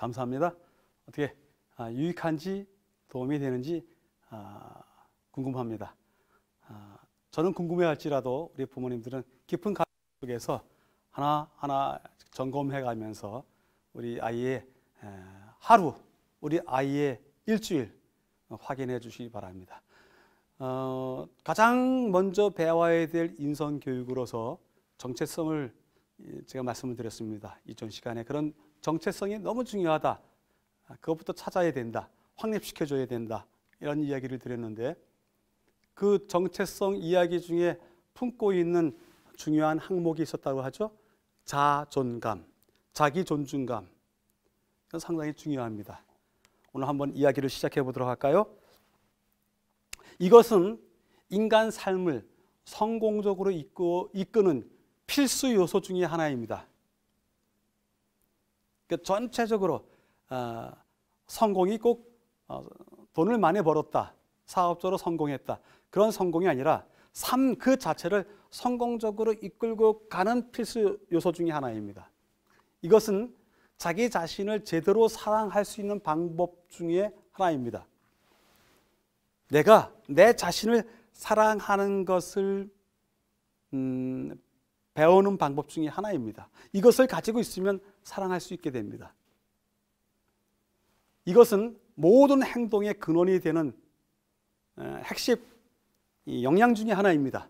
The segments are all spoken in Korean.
감사합니다. 어떻게 아, 유익한지 도움이 되는지 아, 궁금합니다. 아, 저는 궁금해할지라도 우리 부모님들은 깊은 감정 속에서 하나하나 점검해 가면서 우리 아이의 하루, 우리 아이의 일주일 확인해 주시기 바랍니다. 어, 가장 먼저 배워야 될 인성 교육으로서 정체성을 제가 말씀을 드렸습니다. 이전 시간에 그런 정체성이 너무 중요하다. 아, 그것부터 찾아야 된다. 확립시켜줘야 된다. 이런 이야기를 드렸는데 그 정체성 이야기 중에 품고 있는 중요한 항목이 있었다고 하죠. 자존감, 자기 존중감. 상당히 중요합니다. 오늘 한번 이야기를 시작해 보도록 할까요? 이것은 인간 삶을 성공적으로 이끄, 이끄는 필수 요소 중의 하나입니다. 그러니까 전체적으로 어, 성공이 꼭 어, 돈을 많이 벌었다, 사업적으로 성공했다 그런 성공이 아니라 삶 그 자체를 성공적으로 이끌고 가는 필수 요소 중의 하나입니다. 이것은 자기 자신을 제대로 사랑할 수 있는 방법 중에 하나입니다. 내가 내 자신을 사랑하는 것을 음, 배우는 방법 중에 하나입니다. 이것을 가지고 있으면 사랑할 수 있게 됩니다. 이것은 모든 행동의 근원이 되는 핵심 영양 중의 하나입니다.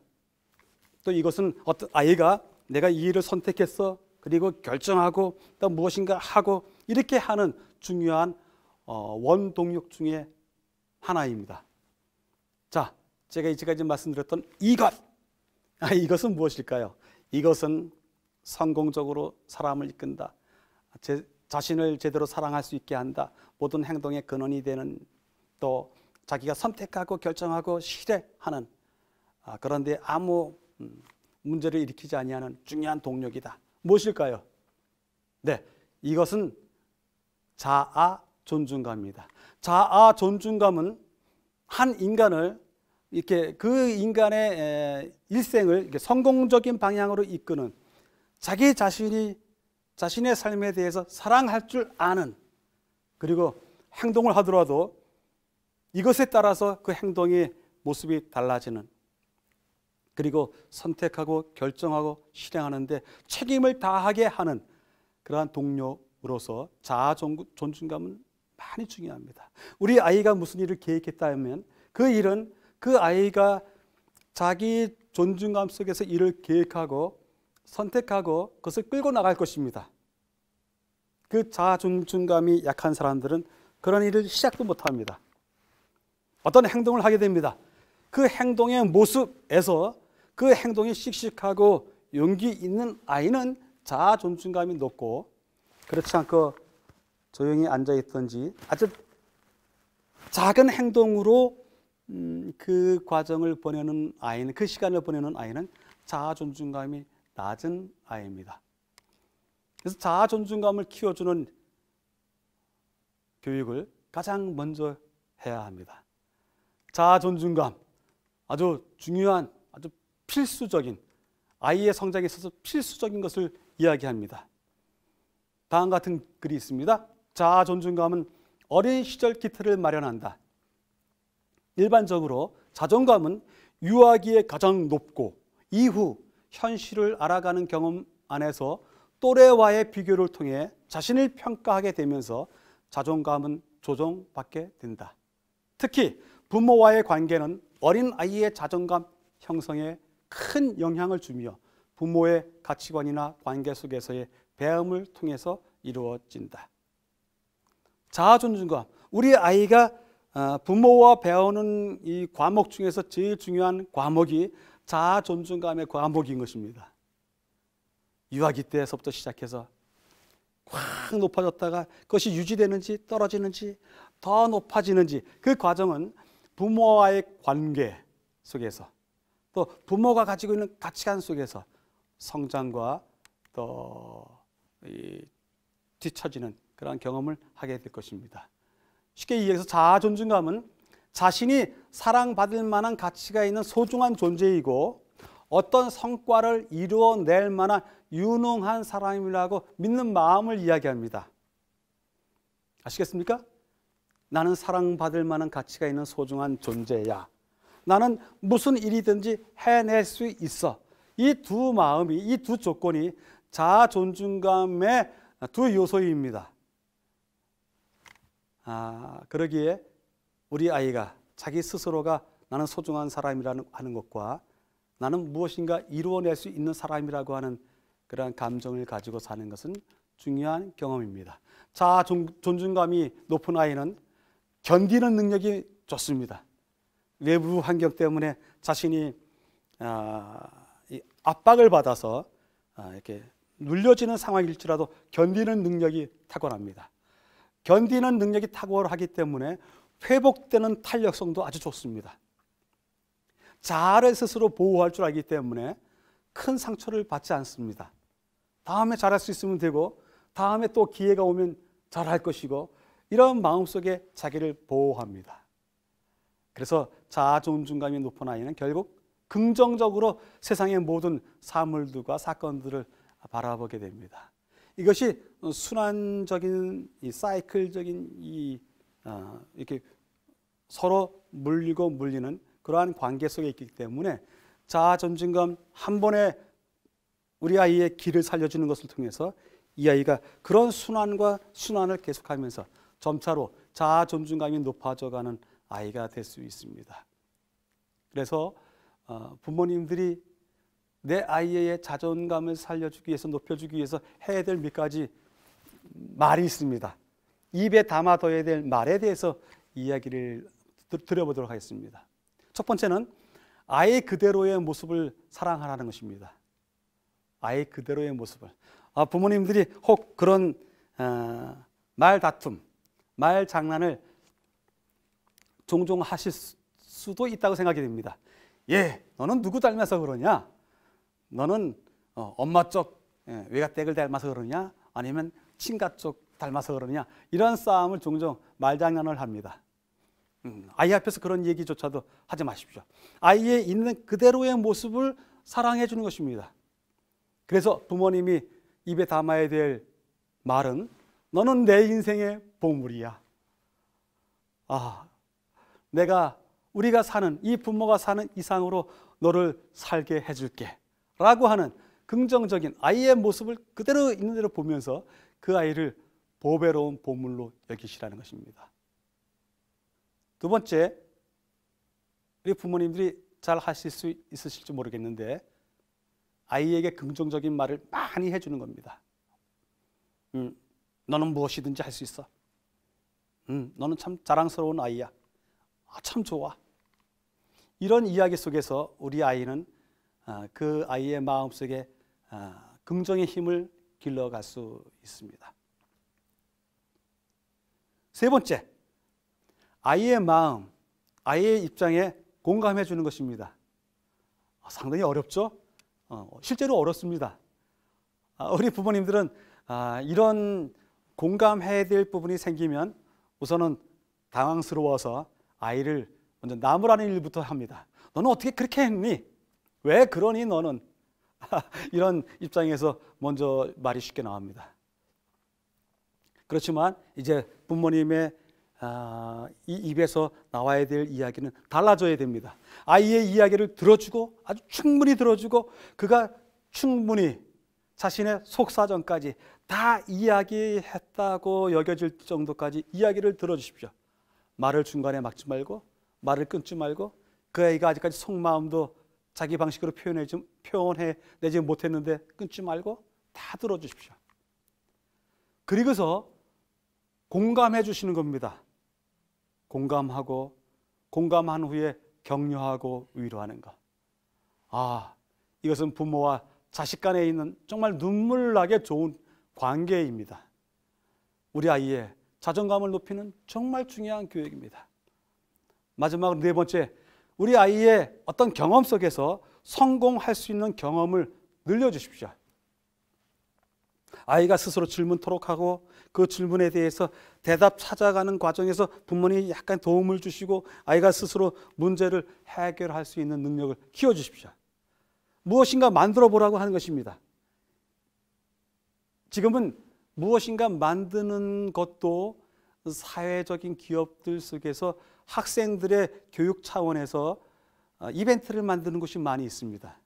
또 이것은 어떤 아이가 내가 이 일을 선택했어 그리고 결정하고 또 무엇인가 하고 이렇게 하는 중요한 어, 원동력 중의 하나입니다. 자, 제가 이제까지 말씀드렸던 이것 아, 이것은 무엇일까요? 이것은 성공적으로 사람을 이끈다. 제, 자신을 제대로 사랑할 수 있게 한다. 모든 행동의 근원이 되는 또 자기가 선택하고 결정하고 실행하는 아, 그런데 아무 음, 문제를 일으키지 아니하는 중요한 동력이다. 무엇일까요? 네, 이것은 자아 존중감입니다. 자아 존중감은 한 인간을 이렇게 그 인간의 일생을 성공적인 방향으로 이끄는 자기 자신이 자신의 삶에 대해서 사랑할 줄 아는 그리고 행동을 하더라도 이것에 따라서 그 행동의 모습이 달라지는 그리고 선택하고 결정하고 실행하는데 책임을 다하게 하는 그러한 동료로서 자아 존중감은 많이 중요합니다. 우리 아이가 무슨 일을 계획했다 하면 그 일은 그 아이가 자기 존중감 속에서 일을 계획하고 선택하고 그것을 끌고 나갈 것입니다. 그 자중증감이 약한 사람들은 그런 일을 시작도 못합니다. 어떤 행동을 하게 됩니다. 그 행동의 모습에서 그 행동이 씩씩하고 용기 있는 아이는 자존중감이 높고 그렇지 않고 조용히 앉아 있던지 아주 작은 행동으로 음, 그 과정을 보내는 아이는 그 시간을 보내는 아이는 자존중감이 낮은 아이입니다. 그래서 자아 존중감을 키워주는 교육을 가장 먼저 해야 합니다. 자아 존중감 아주 중요한 아주 필수적인 아이의 성장에 있어서 필수적인 것을 이야기합니다. 다음 같은 글이 있습니다. 자아 존중감은 어린 시절 기틀을 마련한다. 일반적으로 자존감은 유아기에 가장 높고 이후 현실을 알아가는 경험 안에서 또래와의 비교를 통해 자신을 평가하게 되면서 자존감은 조정받게 된다. 특히 부모와의 관계는 어린 아이의 자존감 형성에 큰 영향을 주며 부모의 가치관이나 관계 속에서의 배움을 통해서 이루어진다. 자아 존중감. 우리 아이가 어, 부모와 배우는 이 과목 중에서 제일 중요한 과목이 자아 존중감의 과목인 것입니다. 유아기 때에서부터 시작해서 확 높아졌다가 그것이 유지되는지 떨어지는지 더 높아지는지 그 과정은 부모와의 관계 속에서 또 부모가 가지고 있는 가치관 속에서 성장과 또 뒤처지는 그러 경험을 하게 될 것입니다. 쉽게 이해해서 자아 존중감은 자신이 사랑받을 만한 가치가 있는 소중한 존재이고 어떤 성과를 이루어낼 만한 유능한 사람이라고 믿는 마음을 이야기합니다. 아시겠습니까? 나는 사랑받을 만한 가치가 있는 소중한 존재야. 나는 무슨 일이든지 해낼 수 있어. 이 두 마음이, 이 두 조건이 자아 존중감의 두 요소입니다. 아, 그러기에 우리 아이가 자기 스스로가 나는 소중한 사람이라는 하는 것과 나는 무엇인가 이루어낼 수 있는 사람이라고 하는 그러한 감정을 가지고 사는 것은 중요한 경험입니다. 자 존중감이 높은 아이는 견디는 능력이 좋습니다. 외부 환경 때문에 자신이 아, 압박을 받아서 아, 이렇게 눌려지는 상황일지라도 견디는 능력이 탁월합니다. 견디는 능력이 탁월하기 때문에 회복되는 탄력성도 아주 좋습니다. 자아 스스로 보호할 줄 알기 때문에 큰 상처를 받지 않습니다. 다음에 잘할 수 있으면 되고 다음에 또 기회가 오면 잘할 것이고 이런 마음속에 자기를 보호합니다. 그래서 자 존중감이 높은 아이는 결국 긍정적으로 세상의 모든 사물들과 사건들을 바라보게 됩니다. 이것이 순환적인 이 사이클적인 이 아, 이렇게 서로 물리고 물리는 그러한 관계 속에 있기 때문에 자아 존중감 한 번에 우리 아이의 길을 살려주는 것을 통해서 이 아이가 그런 순환과 순환을 계속하면서 점차로 자아 존중감이 높아져가는 아이가 될 수 있습니다. 그래서 어, 부모님들이 내 아이의 자존감을 살려주기 위해서 높여주기 위해서 해야 될몇 가지 말이 있습니다. 입에 담아둬야 될 말에 대해서 이야기를 들어보도록 하겠습니다. 첫 번째는 아예 그대로의 모습을 사랑하라는 것입니다. 아예 그대로의 모습을. 아, 부모님들이 혹 그런 어, 말 다툼, 말 장난을 종종 하실 수도 있다고 생각이 됩니다. 예, 너는 누구 닮아서 그러냐? 너는 어, 엄마 쪽 예, 외가댁을 닮아서 그러냐? 아니면 친가 쪽 닮아서 그러냐 이런 싸움을 종종 말장난을 합니다. 음, 아이 앞에서 그런 얘기조차도 하지 마십시오. 아이의 있는 그대로의 모습을 사랑해 주는 것입니다. 그래서 부모님이 입에 담아야 될 말은 너는 내 인생의 보물이야. 아, 내가 우리가 사는 이 부모가 사는 이상으로 너를 살게 해줄게. 라고 하는 긍정적인 아이의 모습을 그대로 있는 대로 보면서 그 아이를 보배로운 보물로 여기시라는 것입니다. 두 번째, 우리 부모님들이 잘 하실 수 있으실지 모르겠는데 아이에게 긍정적인 말을 많이 해주는 겁니다. 음, 너는 무엇이든지 할 수 있어. 음, 너는 참 자랑스러운 아이야. 아, 참 좋아. 이런 이야기 속에서 우리 아이는 아, 그 아이의 마음속에 아, 긍정의 힘을 길러갈 수 있습니다. 세 번째, 아이의 마음, 아이의 입장에 공감해 주는 것입니다. 아, 상당히 어렵죠? 어, 실제로 어렵습니다. 아, 우리 부모님들은 아, 이런 공감해야 될 부분이 생기면 우선은 당황스러워서 아이를 먼저 나무라는 일부터 합니다. 너는 어떻게 그렇게 했니? 왜 그러니 너는? 이런 입장에서 먼저 말이 쉽게 나옵니다. 그렇지만 이제 부모님의 아, 이 입에서 나와야 될 이야기는 달라져야 됩니다. 아이의 이야기를 들어주고 아주 충분히 들어주고 그가 충분히 자신의 속사정까지 다 이야기했다고 여겨질 정도까지 이야기를 들어주십시오. 말을 중간에 막지 말고 말을 끊지 말고 그 아이가 아직까지 속마음도 자기 방식으로 표현해 표현해 내지 못했는데 끊지 말고 다 들어주십시오. 그리고서 공감해 주시는 겁니다. 공감하고 공감한 후에 격려하고 위로하는 것. 아, 이것은 부모와 자식 간에 있는 정말 눈물 나게 좋은 관계입니다. 우리 아이의 자존감을 높이는 정말 중요한 교육입니다. 마지막네 번째, 우리 아이의 어떤 경험 속에서 성공할 수 있는 경험을 늘려주십시오. 아이가 스스로 질문토록 하고 그 질문에 대해서 대답 찾아가는 과정에서 부모님이 약간 도움을 주시고 아이가 스스로 문제를 해결할 수 있는 능력을 키워 주십시오. 무엇인가 만들어 보라고 하는 것입니다. 지금은 무엇인가 만드는 것도 사회적인 기업들 속에서 학생들의 교육 차원에서 어, 이벤트를 만드는 곳이 많이 있습니다.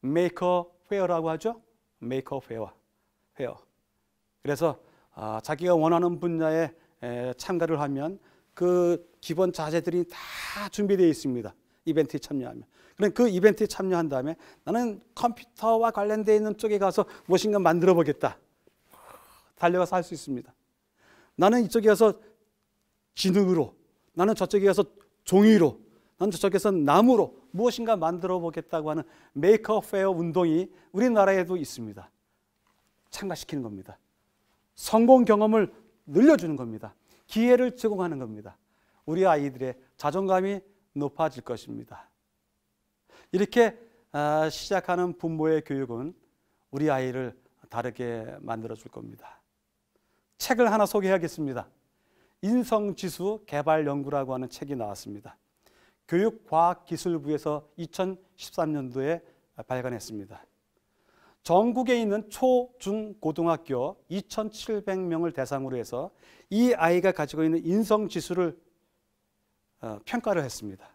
메이커 페어라고 하죠. 메이커 페어. 페어. 그래서 아, 자기가 원하는 분야에 참가를 하면 그 기본 자재들이 다 준비되어 있습니다. 이벤트에 참여하면. 그럼 그 이벤트에 참여한 다음에 나는 컴퓨터와 관련되어 있는 쪽에 가서 무엇인가 만들어 보겠다. 달려가서 할 수 있습니다. 나는 이쪽에 가서 진흙으로, 나는 저쪽에 가서 종이로, 나는 저쪽에서 나무로 무엇인가 만들어 보겠다고 하는 메이커 페어 운동이 우리나라에도 있습니다. 참가시키는 겁니다. 성공 경험을 늘려주는 겁니다. 기회를 제공하는 겁니다. 우리 아이들의 자존감이 높아질 것입니다. 이렇게 아, 시작하는 부모의 교육은 우리 아이를 다르게 만들어 줄 겁니다. 책을 하나 소개하겠습니다. 인성지수 개발 연구라고 하는 책이 나왔습니다. 교육과학기술부에서 2013년도에 발간했습니다. 전국에 있는 초, 중, 고등학교 2,700명을 대상으로 해서 이 아이가 가지고 있는 인성 지수를 어, 평가를 했습니다.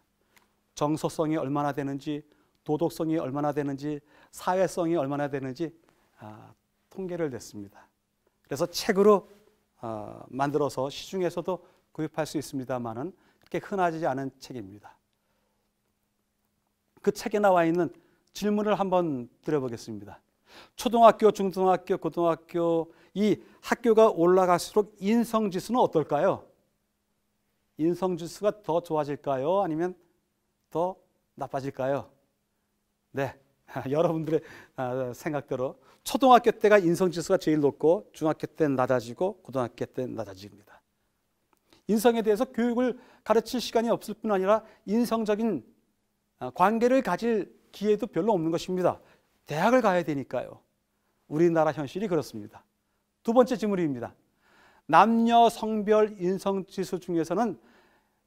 정서성이 얼마나 되는지, 도덕성이 얼마나 되는지, 사회성이 얼마나 되는지 아, 통계를 냈습니다. 그래서 책으로 어, 만들어서 시중에서도 구입할 수 있습니다만은 그렇게 흔하지 않은 책입니다. 그 책에 나와 있는 질문을 한번 드려보겠습니다. 초등학교, 중등학교, 고등학교 이 학교가 올라갈수록 인성 지수는 어떨까요? 인성 지수가 더 좋아질까요? 아니면 더 나빠질까요? 네. 여러분들의 아, 생각대로 초등학교 때가 인성 지수가 제일 높고 중학교 때는 낮아지고 고등학교 때는 낮아집니다. 인성에 대해서 교육을 가르칠 시간이 없을 뿐 아니라 인성적인 아, 관계를 가질 기회도 별로 없는 것입니다. 대학을 가야 되니까요. 우리나라 현실이 그렇습니다. 두 번째 질문입니다. 남녀 성별 인성 지수 중에서는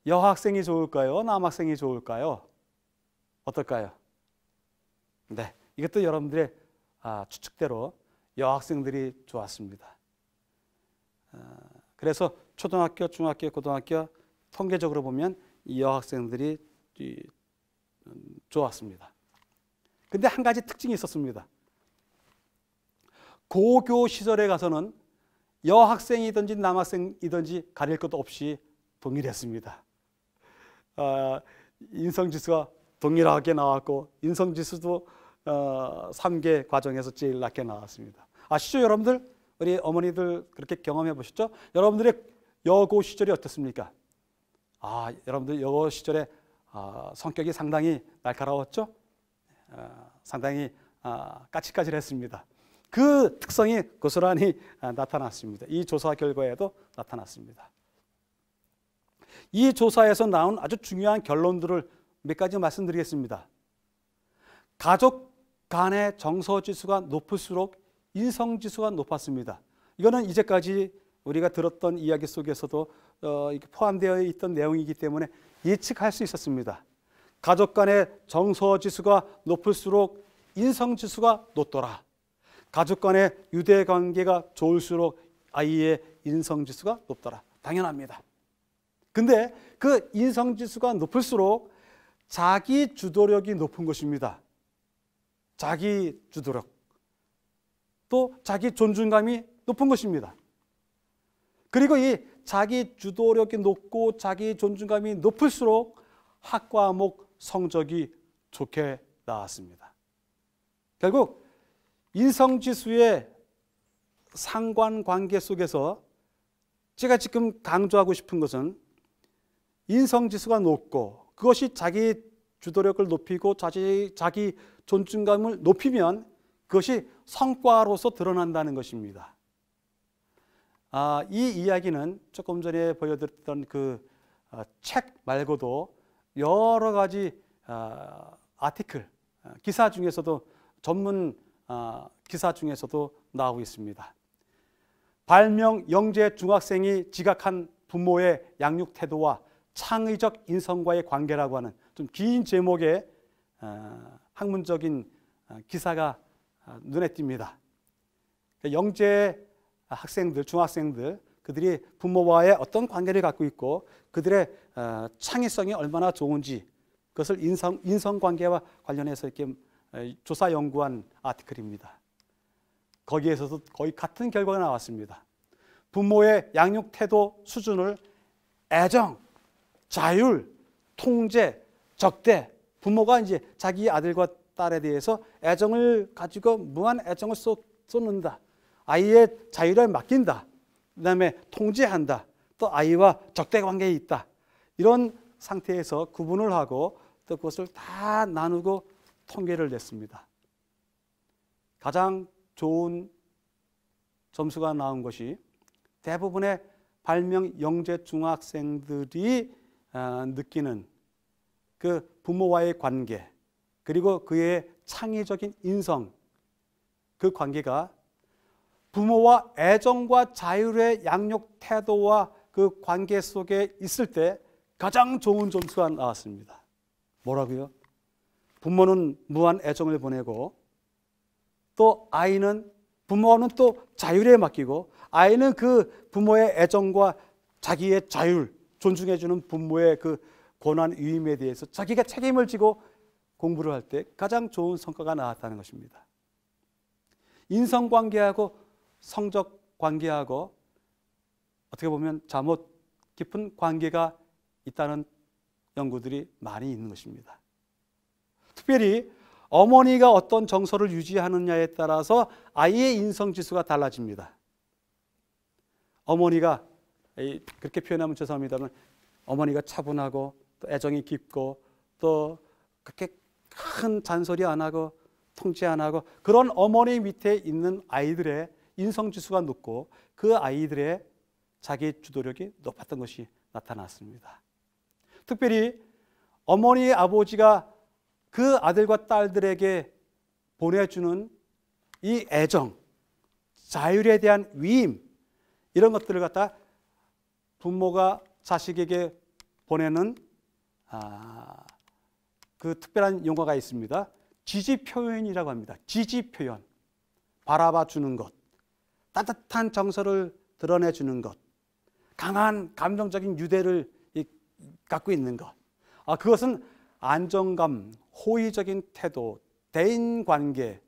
여학생이 좋을까요? 남학생이 좋을까요? 어떨까요? 네. 이것도 여러분들의 아, 추측대로 여학생들이 좋았습니다. 아, 그래서 초등학교, 중학교, 고등학교 통계적으로 보면 여학생들이 이, 음, 좋았습니다. 근데 한 가지 특징이 있었습니다. 고교 시절에 가서는 여학생이든지 남학생이든지 가릴 것 없이 동일했습니다. 어, 인성지수가 동일하게 나왔고 인성지수도 어, 3개 과정에서 제일 낮게 나왔습니다. 아시죠 여러분들? 우리 어머니들 그렇게 경험해 보셨죠? 여러분들의 여고 시절이 어떻습니까? 아, 여러분들 여고 시절에 아, 성격이 상당히 날카로웠죠? 어, 상당히 어, 까칠까칠했습니다. 그 특성이 고스란히 어, 나타났습니다. 이 조사 결과에도 나타났습니다. 이 조사에서 나온 아주 중요한 결론들을 몇 가지 말씀드리겠습니다. 가족 간의 정서 지수가 높을수록 인성 지수가 높았습니다. 이거는 이제까지 우리가 들었던 이야기 속에서도 포함되어 있던 내용이기 때문에 예측할 수 있었습니다. 가족 간의 정서 지수가 높을수록 인성 지수가 높더라. 가족 간의 유대 관계가 좋을수록 아이의 인성 지수가 높더라. 당연합니다. 근데 그 인성 지수가 높을수록 자기 주도력이 높은 것입니다. 자기 주도력. 또 자기 존중감이 높은 것입니다. 그리고 이 자기 주도력이 높고 자기 존중감이 높을수록 학과목 성적이 좋게 나왔습니다. 결국 인성지수의 상관관계 속에서 제가 지금 강조하고 싶은 것은 인성지수가 높고 그것이 자기 주도력을 높이고 자기, 자기 존중감을 높이면 그것이 성과로서 드러난다는 것입니다. 아, 이 이야기는 조금 전에 보여드렸던 그책 아, 말고도 여러 가지 아, 아티클, 아, 기사 중에서도 전문 아, 기사 중에서도 나오고 있습니다. 발명 영재 중학생이 지각한 부모의 양육 태도와 창의적 인성과의 관계라고 하는 좀 긴 제목의 학문적인 기사가 눈에 띕니다. 그러니까 영재 학생들, 중학생들, 그들이 부모와의 어떤 관계를 갖고 있고 그들의 어, 창의성이 얼마나 좋은지 그것을 인성, 인성관계와 관련해서 이렇게 어, 조사 연구한 아티클입니다. 거기에서도 거의 같은 결과가 나왔습니다. 부모의 양육 태도 수준을 애정, 자율, 통제, 적대, 부모가 이제 자기 아들과 딸에 대해서 애정을 가지고 무한 애정을 쏟는다. 아이의 자유를 맡긴다. 그 다음에 통제한다. 또 아이와 적대 관계에 있다. 이런 상태에서 구분을 하고 또 그것을 다 나누고 통계를 냈습니다. 가장 좋은 점수가 나온 것이 대부분의 발명 영재 중학생들이 아, 느끼는 그 부모와의 관계 그리고 그의 창의적인 인성 그 관계가 부모와 애정과 자율의 양육 태도와 그 관계 속에 있을 때 가장 좋은 점수가 나왔습니다. 뭐라고요? 부모는 무한 애정을 보내고 또 아이는 부모는 또 자율에 맡기고 아이는 그 부모의 애정과 자기의 자율 존중해주는 부모의 그 권한 위임에 대해서 자기가 책임을 지고 공부를 할 때 가장 좋은 성과가 나왔다는 것입니다. 인성 관계하고 성적 관계하고 어떻게 보면 잘못 깊은 관계가 있다는 연구들이 많이 있는 것입니다. 특별히 어머니가 어떤 정서를 유지하느냐에 따라서 아이의 인성 지수가 달라집니다. 어머니가 그렇게 표현하면 죄송합니다만 어머니가 차분하고 또 애정이 깊고 또 그렇게 큰 잔소리 안 하고 통제 안 하고 그런 어머니 밑에 있는 아이들의 인성 지수가 높고 그 아이들의 자기 주도력이 높았던 것이 나타났습니다. 특별히 어머니 아버지가 그 아들과 딸들에게 보내주는 이 애정, 자율에 대한 위임 이런 것들을 갖다 부모가 자식에게 보내는 아, 그 특별한 용어가 있습니다. 지지 표현이라고 합니다. 지지 표현. 바라봐 주는 것. 따뜻한 정서를 드러내 주는 것. 강한 감정적인 유대를 갖고 있는 것. 아, 그것은 안정감, 호의적인 태도, 대인 관계,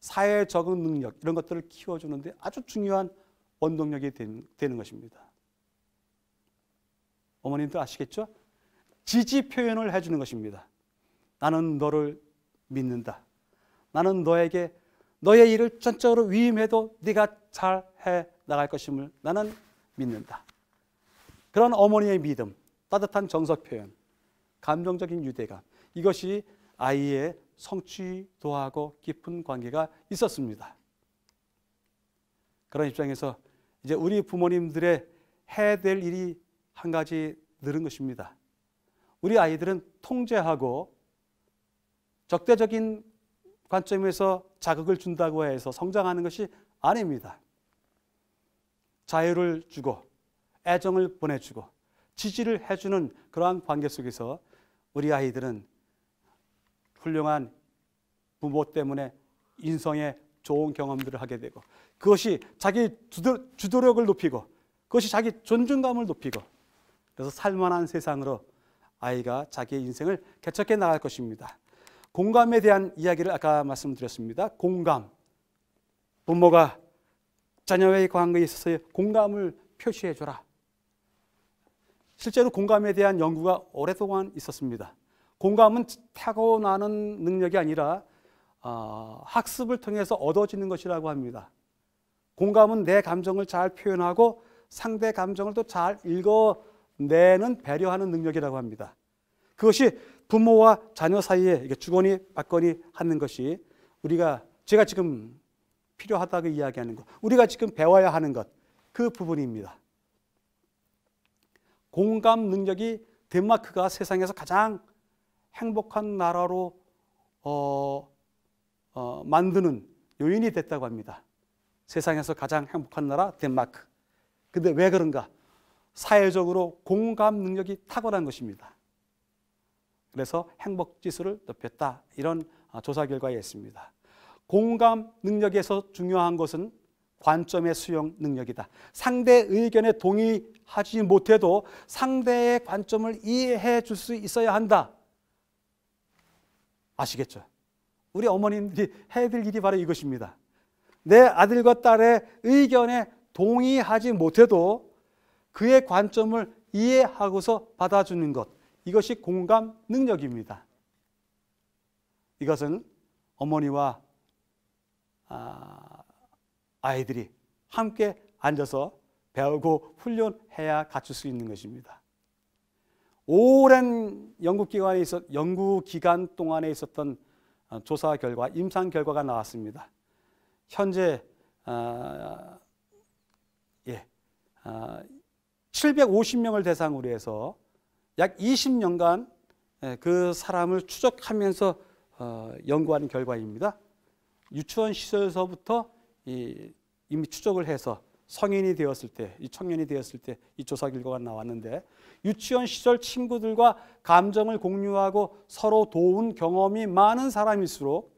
사회 적응 능력 이런 것들을 키워주는데 아주 중요한 원동력이 되는 것입니다. 어머님들 아시겠죠? 지지 표현을 해주는 것입니다. 나는 너를 믿는다. 나는 너에게 너의 일을 전적으로 위임해도 네가 잘 해 나갈 것임을 나는 믿는다. 그런 어머니의 믿음, 따뜻한 정석 표현, 감정적인 유대감. 이것이 아이의 성취도하고 깊은 관계가 있었습니다. 그런 입장에서 이제 우리 부모님들의 해야 될 일이 한 가지 늘은 것입니다. 우리 아이들은 통제하고 적대적인 관점에서 자극을 준다고 해서 성장하는 것이 아닙니다. 자유를 주고 애정을 보내주고 지지를 해주는 그러한 관계 속에서 우리 아이들은 훌륭한 부모 때문에 인성의 좋은 경험들을 하게 되고 그것이 자기 주도, 력을 높이고 그것이 자기 존중감을 높이고 그래서 살만한 세상으로 아이가 자기의 인생을 개척해 나갈 것입니다. 공감에 대한 이야기를 아까 말씀드렸습니다. 공감. 부모가 자녀와의 관계에 있어서 공감을 표시해 줘라. 실제로 공감에 대한 연구가 오랫동안 있었습니다. 공감은 타고나는 능력이 아니라 어, 학습을 통해서 얻어지는 것이라고 합니다. 공감은 내 감정을 잘 표현하고 상대 감정을 또 잘 읽어내는 배려하는 능력이라고 합니다. 그것이 부모와 자녀 사이에 이게 주거니 받거니 하는 것이 우리가 제가 지금 필요하다고 이야기하는 것, 우리가 지금 배워야 하는 것, 그 부분입니다. 공감 능력이 덴마크가 세상에서 가장 행복한 나라로 어, 어, 만드는 요인이 됐다고 합니다. 세상에서 가장 행복한 나라 덴마크. 근데 왜 그런가? 사회적으로 공감 능력이 탁월한 것입니다. 그래서 행복 지수를 높였다. 이런 아, 조사 결과에 있습니다. 공감 능력에서 중요한 것은 관점의 수용 능력이다. 상대 의견에 동의하지 못해도 상대의 관점을 이해해 줄 수 있어야 한다. 아시겠죠? 우리 어머님들이 해드릴 일이 바로 이것입니다. 내 아들과 딸의 의견에 동의하지 못해도 그의 관점을 이해하고서 받아주는 것. 이것이 공감 능력입니다. 이것은 어머니와 아, 아이들이 함께 앉아서 배우고 훈련해야 갖출 수 있는 것입니다. 오랜 연구 기간에 있었 연구 기간 동안에 있었던 어, 조사 결과, 임상 결과가 나왔습니다. 현재 아, 예, 아, 750명을 대상으로 해서 약 20년간 예, 그 사람을 추적하면서 어, 연구하는 결과입니다. 유치원 시절서부터 이 이미 추적을 해서 성인이 되었을 때, 이 청년이 되었을 때 이 조사 결과가 나왔는데 유치원 시절 친구들과 감정을 공유하고 서로 도운 경험이 많은 사람일수록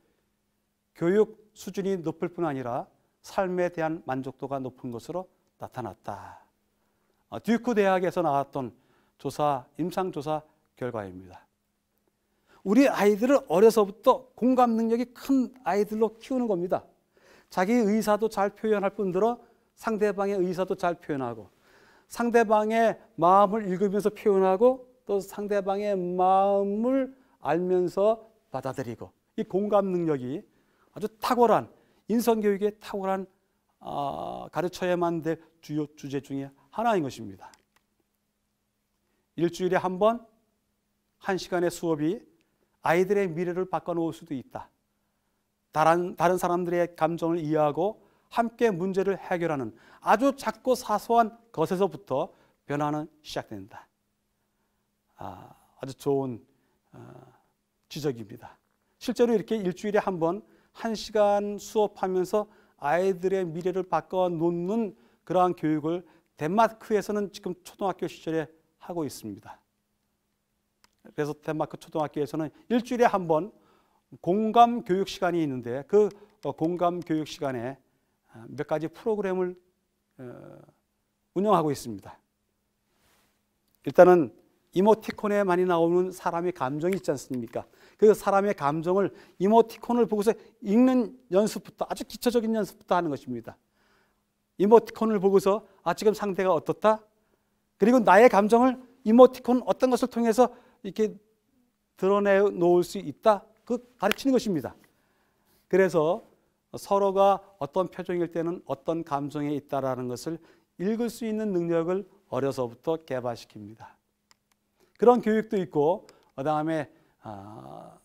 교육 수준이 높을 뿐 아니라 삶에 대한 만족도가 높은 것으로 나타났다. 어, 듀크 대학에서 나왔던 조사 임상 조사 결과입니다. 우리 아이들을 어려서부터 공감 능력이 큰 아이들로 키우는 겁니다. 자기 의사도 잘 표현할 뿐더러 상대방의 의사도 잘 표현하고 상대방의 마음을 읽으면서 표현하고 또 상대방의 마음을 알면서 받아들이고 이 공감 능력이 아주 탁월한 인성교육의 탁월한 어, 가르쳐야만 될 주요 주제 중에 하나인 것입니다. 일주일에 한 번, 한 시간의 수업이 아이들의 미래를 바꿔놓을 수도 있다. 다른, 다른 사람들의 감정을 이해하고 함께 문제를 해결하는 아주 작고 사소한 것에서부터 변화는 시작된다. 아, 아주 좋은 어, 지적입니다. 실제로 이렇게 일주일에 한 번 한 시간 수업하면서 아이들의 미래를 바꿔 놓는 그러한 교육을 덴마크에서는 지금 초등학교 시절에 하고 있습니다. 그래서 덴마크 초등학교에서는 일주일에 한번 공감 교육 시간이 있는데 그 어, 공감 교육 시간에 아, 몇 가지 프로그램을 어, 운영하고 있습니다. 일단은 이모티콘에 많이 나오는 사람의 감정이 있지 않습니까? 그 사람의 감정을 이모티콘을 보고서 읽는 연습부터 아주 기초적인 연습부터 하는 것입니다. 이모티콘을 보고서 아 지금 상태가 어떻다? 그리고 나의 감정을 이모티콘 어떤 것을 통해서 이렇게 드러내 놓을 수 있다? 그 가르치는 것입니다. 그래서 서로가 어떤 표정일 때는 어떤 감정에 있다라는 것을 읽을 수 있는 능력을 어려서부터 개발시킵니다. 그런 교육도 있고 그다음에 아,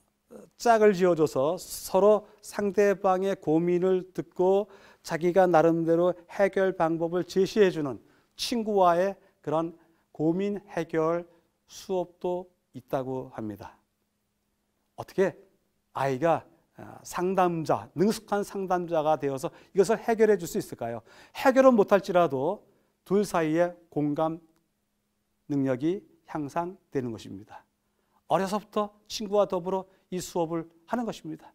짝을 지어줘서 서로 상대방의 고민을 듣고 자기가 나름대로 해결 방법을 제시해주는 친구와의 그런 고민 해결 수업도 있다고 합니다. 어떻게 아이가 어, 상담자, 능숙한 상담자가 되어서 이것을 해결해 줄 수 있을까요? 해결은 못할지라도 둘 사이의 공감 능력이 향상되는 것입니다. 어려서부터 친구와 더불어 이 수업을 하는 것입니다.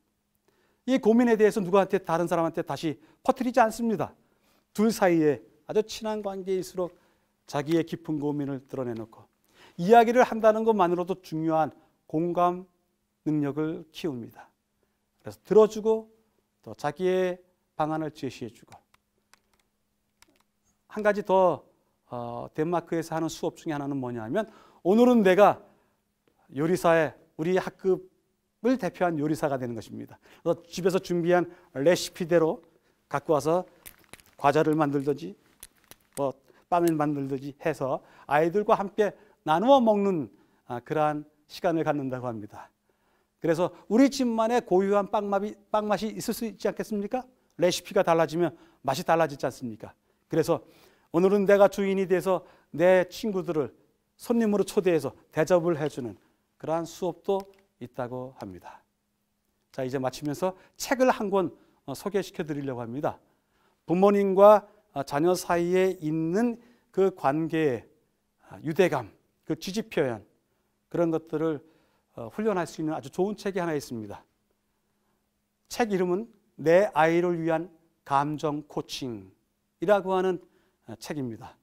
이 고민에 대해서 누구한테 다른 사람한테 다시 퍼뜨리지 않습니다. 둘 사이에 아주 친한 관계일수록 자기의 깊은 고민을 드러내놓고 이야기를 한다는 것만으로도 중요한 공감 능력을 키웁니다. 그래서 들어주고 또 자기의 방안을 제시해주고 한 가지 더 어, 덴마크에서 하는 수업 중에 하나는 뭐냐면 오늘은 내가 요리사의 우리 학급을 대표한 요리사가 되는 것입니다. 그래서 집에서 준비한 레시피대로 갖고 와서 과자를 만들든지 뭐 빵을 만들든지 해서 아이들과 함께 나누어 먹는 아, 그러한 시간을 갖는다고 합니다. 그래서 우리 집만의 고유한 빵맛이, 빵맛이 있을 수 있지 않겠습니까? 레시피가 달라지면 맛이 달라지지 않습니까? 그래서 오늘은 내가 주인이 돼서 내 친구들을 손님으로 초대해서 대접을 해주는 그러한 수업도 있다고 합니다. 자, 이제 마치면서 책을 한권 어, 소개시켜 드리려고 합니다. 부모님과 어, 자녀 사이에 있는 그 관계의 아, 유대감, 그 지지 표현, 그런 것들을 어, 훈련할 수 있는 아주 좋은 책이 하나 있습니다. 책 이름은 내 아이를 위한 감정 코칭이라고 하는 어, 책입니다.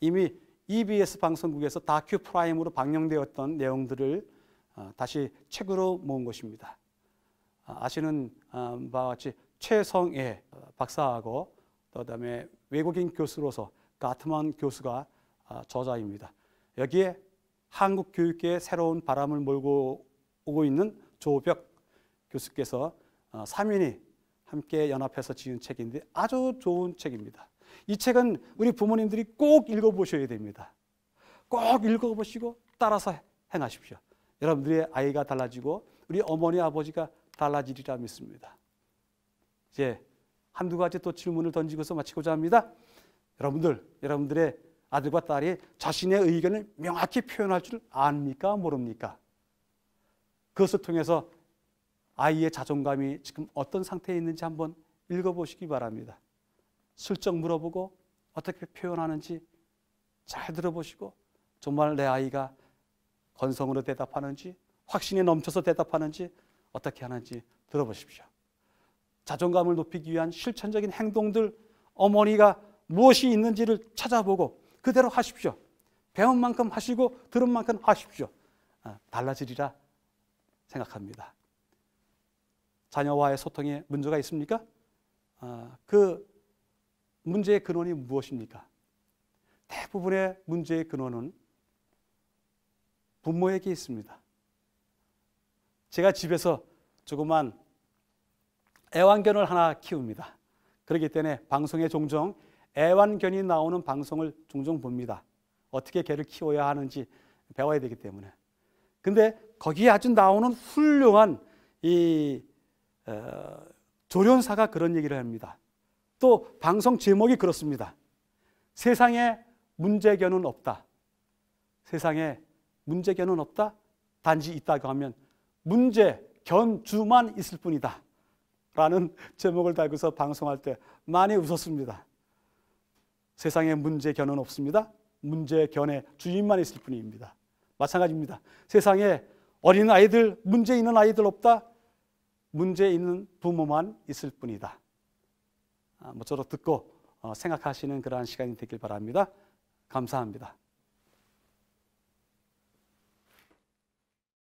이미 EBS 방송국에서 다큐 프라임으로 방영되었던 내용들을 어, 다시 책으로 모은 것입니다. 아, 아시는 바와 같이 최성애 박사하고 그다음에 외국인 교수로서 가트만 교수가 아, 저자입니다. 여기에 한국 교육계에 새로운 바람을 몰고 오고 있는 조벽 교수께서 3인이 어, 함께 연합해서 지은 책인데 아주 좋은 책입니다. 이 책은 우리 부모님들이 꼭 읽어보셔야 됩니다. 꼭 읽어보시고 따라서 행하십시오. 여러분들의 아이가 달라지고 우리 어머니 아버지가 달라지리라 믿습니다. 이제 한두 가지 또 질문을 던지고서 마치고자 합니다. 여러분들, 여러분들의 아들과 딸이 자신의 의견을 명확히 표현할 줄 압니까? 모릅니까? 그것을 통해서 아이의 자존감이 지금 어떤 상태에 있는지 한번 읽어보시기 바랍니다. 슬쩍 물어보고 어떻게 표현하는지 잘 들어보시고 정말 내 아이가 건성으로 대답하는지 확신이 넘쳐서 대답하는지 어떻게 하는지 들어보십시오. 자존감을 높이기 위한 실천적인 행동들 어머니가 무엇이 있는지를 찾아보고 그대로 하십시오. 배운 만큼 하시고 들은 만큼 하십시오. 아, 달라지리라 생각합니다. 자녀와의 소통에 문제가 있습니까? 아, 그 문제의 근원이 무엇입니까? 대부분의 문제의 근원은 부모에게 있습니다. 제가 집에서 조그만 애완견을 하나 키웁니다. 그렇기 때문에 방송에 종종 애완견이 나오는 방송을 종종 봅니다. 어떻게 개를 키워야 하는지 배워야 되기 때문에. 근데 거기에 아주 나오는 훌륭한 이 어, 조련사가 그런 얘기를 합니다. 또 방송 제목이 그렇습니다. 세상에 문제견은 없다. 세상에 문제견은 없다. 단지 있다고 하면 문제 견주만 있을 뿐이다. 라는 제목을 달고서 방송할 때 많이 웃었습니다. 세상에 문제 견은 없습니다. 문제 견의 주인만 있을 뿐입니다. 마찬가지입니다. 세상에 어린 아이들, 문제 있는 아이들 없다. 문제 있는 부모만 있을 뿐이다. 아, 모쪼록 듣고 어, 생각하시는 그러한 시간이 되길 바랍니다. 감사합니다.